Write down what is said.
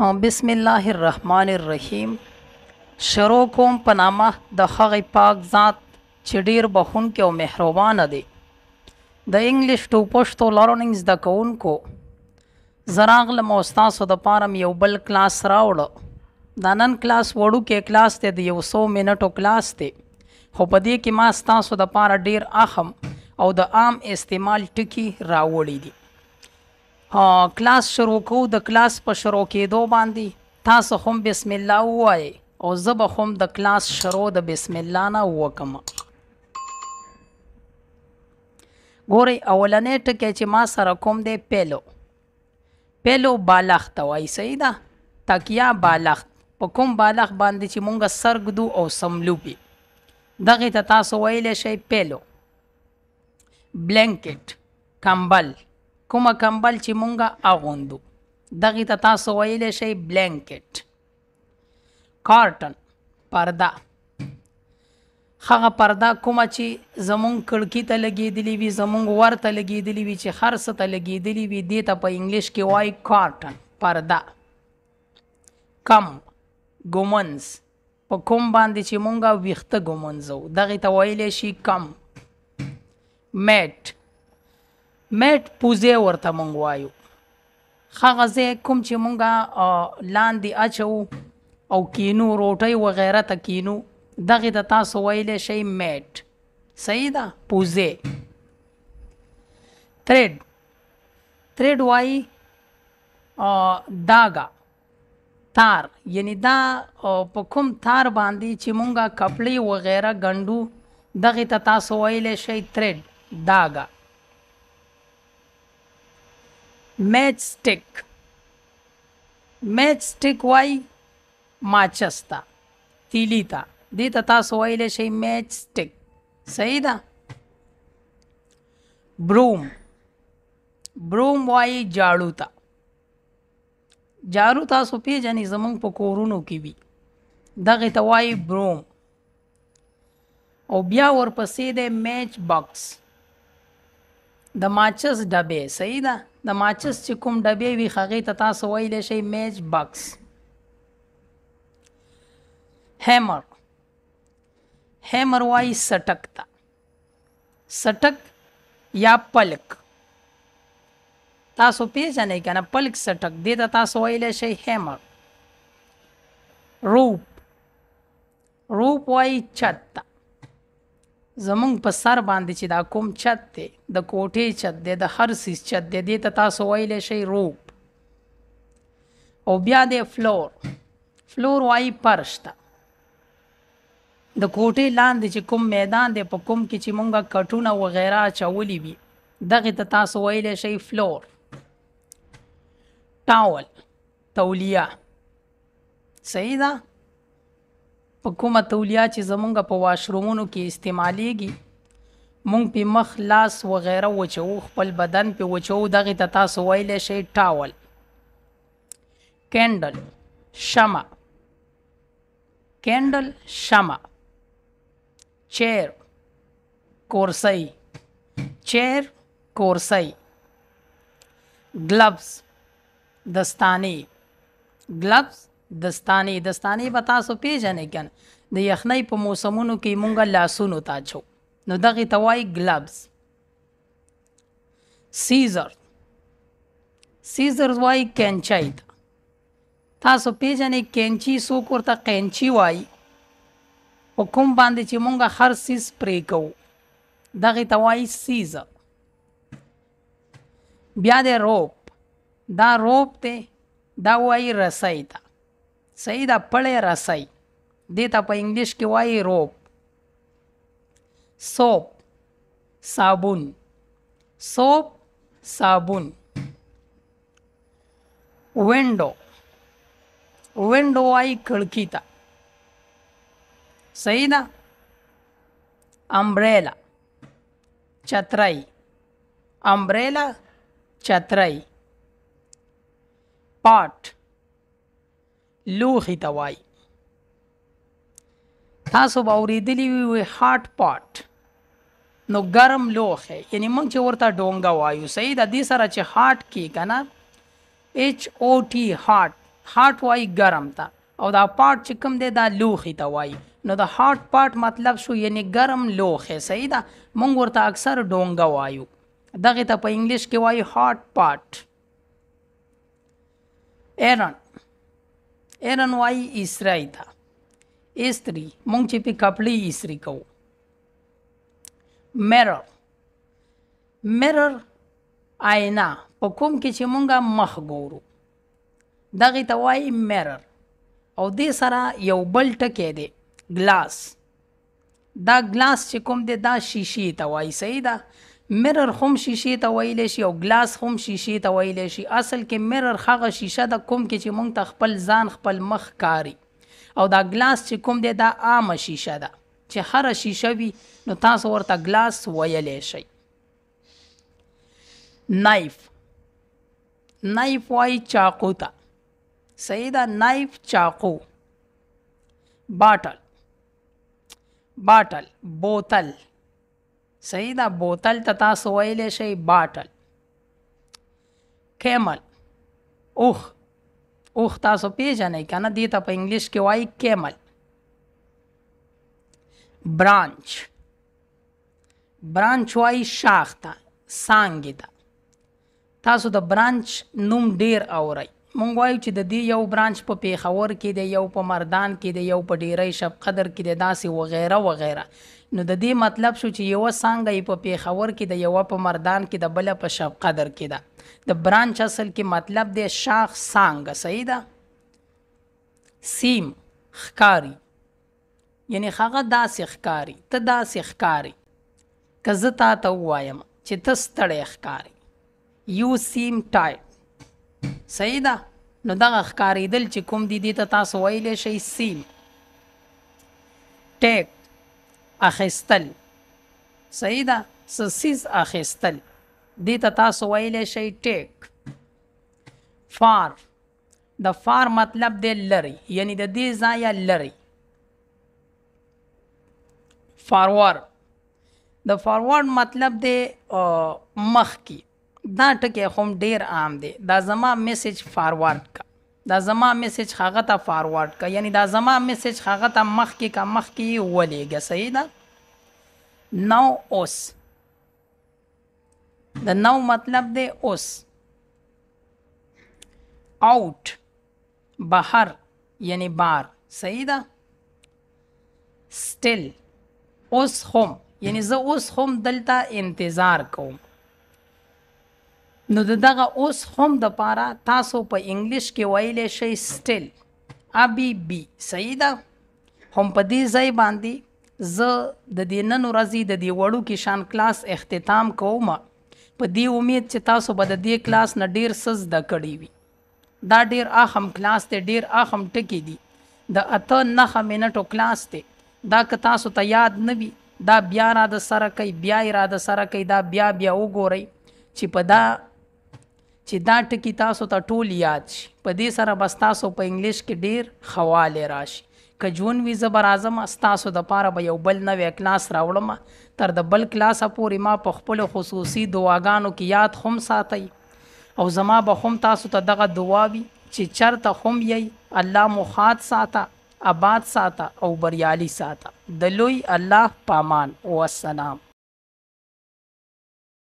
بسم الله الرحمن الرحیم شروع کوم په نامه د هغه پاک ذات چې ډیر بخونکې او مهربان دی د انګلیش ټو پښتو لرننګ زده کوونکو زراغلم او تاسو د پارم یو بل کلاس راوړو دا نن کلاس وړو کې کلاس ته د یو 100 منټو کلاس ته خو په دې کې ما تاسو د پاره ډیر اهم او د عام استعمال ټکی راوړی دي کلاس شروع کو د کلاس په شروع کېدو باندې تاسو هم بسم الله ووایئ او زه به هم د کلاس شروع د بسم الله نه وکم ګورئ اولنی ټکی چې ما سره کوم دی پیلو پیلو بالښت ته وایي صحیح ده تکیا بالښت په کوم بالښت باندې چې مونږ سر ږدو او سملوبي دغې ته تاسو ویلی شئ پیلو بلینکټ کمبل کومه کمبل چې مونږه اغوندو دغه ته تاسو ویلې شي بلانکټ کارټن پردا هغه پردا کومه چې زمونږ کړکی ته لګېدلې وي زمونږ ورته لګېدلې وي چې هر څه ته لګېدلې وي دې ته په انګلیش کې وای کارټن پردا کم ګومنز په کوم باندې چې مونږه ویخته ګومنزو دغه ته ویلې شي کم میټ میټ پوزه ورته مونږ وایو خغزه کوم چې مونږه لاندې اچو او کینو روټي و غیره ته کینو دغه د تاسو ویلې شی میټ صحیح ده پوزه thread thread وای داګه تار یعنی دا په کوم تار باندې چې مونږه کپړې وغیرہ غندو دغه ته تاسو ویلې شی thread داګه matchstick matchstick وای ماچستا تیلی تا دې ته تاسو ویلې شي matchstick صحیح ده broom broom وای جاړو تا جارو تاسو پیژنې زمونږ په کورونو کې وي دغه ته وایي بروم او بیا ورپسې د میچ باکس د ماچس ډبې صحیح ده د ماچس چې کوم ډبې وي هغې ته تاسو ویلی شئ میچ باکس هیمر هیمر وایي سټک ته سټک یا پلک تاسو پیژنئ که نه پلک سټک دې ته تاسو ویلی شئ هیمر روپ روپ وایي چت ته زمونږ په سر باندې چې دا کوم چت دی د کوټې چت دی د هر سیس چت دی دې ته تاسو ویلی شئ روپ او بیا دی فلور فلور وایي فرش ته د کوټې لاندې چې کوم میدان دی په کوم کې چې مونږه کټونه وغیرہ اچولی وي دغې ته تاسو ویلی شئ فلور ټاول تولیه صحیح ده په کومه تولیا چې زمونږ په واشرومونو کې استعمالیږي مونږ په مخ لاس وغیره وچو خپل بدن په وچو دغه ته تاسو ویلی شئ ټاول کینډل شمع کینډل شمع چیر کورسی چیر کورسی گلوز دستانی گلوز دستانی دستانی به تاسو پیژنې کنه د یخنۍ په موسمونو کې مونږه لاسونو ته اچو نو دغه ته وایي ګلابز سیزر سیزر وایي کینچای ته تاسو پیژنې کینچی څوک ورته کینچی وایي په کوم باندې چې مونږه هر سیز پرې کوو دغه ته وایي سیزر بیا د روپ دا روپ ته دا وایي رسۍ ته दा पड़े रसाई देता पर इंग्लिश वाई रोप सोप साबुन सोप साबुन वेंडो वेंडो आई खळखिता सही ना अम्ब्रेला चतराई अम्ब्रेला चतराई पाठ لوخي ته وای تاسو به اوریدلی وي هاټ پاټ نو ګرم لوخه یعنی موږ چې ورته ډونګه وایو صحیح د دې سره چې هاټ کی کنه اچ او ټي هاټ هاټ وای ګرم تا او دا پاټ چې کوم دی دا لوخي ته وای نو دا هاټ پاټ مطلب شو یعنی ګرم لوخه صحیح دا موږ ورته اکثر ډونګه وایو دغه ته په انګلیش کې وای هاټ پاټ ایرن Erenwai Israel था Istri, munchipi kapli istri કહું mirror mirror آینه په کوم کې چې مونږه مخ ګورو دغه ته وایي mirror او دې سره یو بل ټکی دی ګلاس دا ګلاس چې کوم دی دا شیشې ته وایي صحیح ده مرر هم شیشې ته ویلې شي او ګلاس هم شیشې ته ویلې شي اصل کې مرر هغه شیشه د کوم کې چې مونږ ته خپل ځان خپل مخ کاری او دا ګلاس چې کوم دی دا عام شیشه ده چې هر شیشه وي نو تاسو ورته ګلاس ویلې شي نایف نایف وای چاقو ته صحیح ده نایف چاقو باټل باټل بوتل صحیح دا بوتل ته تاسو ویلی شئ باټل کیمل اوخ اوخ تاسو پیژنئ که نه دې ته په انګلیش کې وایي کیمل برانچ برانچ وایي شاخ ته سانګې ته تاسو د برانچ نوم ډیر اورئ مونږ وایو چې د دې یو برانچ په پیښور کې دی یو په مردان کې دی یو په ډیرې شب قدر کې دی داسې وغیرہ وغیرہ نو د دې مطلب شو چې یو څنګه په پیښور کې دی یو په مردان کې دی بل په شب قدر کې دی د برانچ اصل کې مطلب دی شاخ څنګه صحیح ده سیم خکاری یعنی هغه داسې ښکاری ته داسې ښکاری که زه تا ته ووایم چې ته ستړی ښکاری یو سیم ټایپ صحیح ده نو دغه ښکارېدل چې کوم دي دې ته تاسو ویلی شئ سیل ټیک اخیستل صحیح ده سسیز اخیستل دې ته تاسو ویلی شئ ټیک فار د فار مطلب دی لري یعنی د دې ځایه لري فارورد د فارورد مطلب دی مخ کی دا ټکی هم ډیر عام دی دا زما میسج فارورد کا دا زما میسج هغه ته فارورد کا یعنی دا زما میسج هغه ته مخ کې کا مخ کې ولېګه صحیح ده نو اوس د نو مطلب دی اوس اوټ بهر یعنی بار صحیح ده سټل اوس هم یعنی زه اوس هم دلته انتظار کوم نو دغه اوس هم د پاره تاسو په انګلیش کې ویلې شي سټیل ابي بي صحیح ده هم په دې ځای باندې ز د دې نن ورځې د دې وړو کې شان کلاس اختتام کوم په دې امید چې تاسو به د دې کلاس نه ډیر سز د کړی وي دا ډیر اهم کلاس ته ډیر اهم ټکی دی د اته نه منټو کلاس ته دا که تاسو ته یاد نه وي دا بیا را د سره کوي بیا را د سره کوي دا بیا بیا وګورئ چې په دا چې دا ټکی تاسو ته تا ټول یاد شي په دې سره بس تاسو په انګلیش کې ډیر خواله راشي که جون وي زه به راځم ستاسو دپاره به یو بل نوی کلاس راوړم تر د بل کلاسه پورې ما په خپلو خصوصي دعاګانو کې یاد هم ساتئ او زما به هم تاسو ته تا دغه دعاوي چې چرته هم یې الله مو خات ساته آباد ساته او بریالي ساته د لوی الله پامان والسلام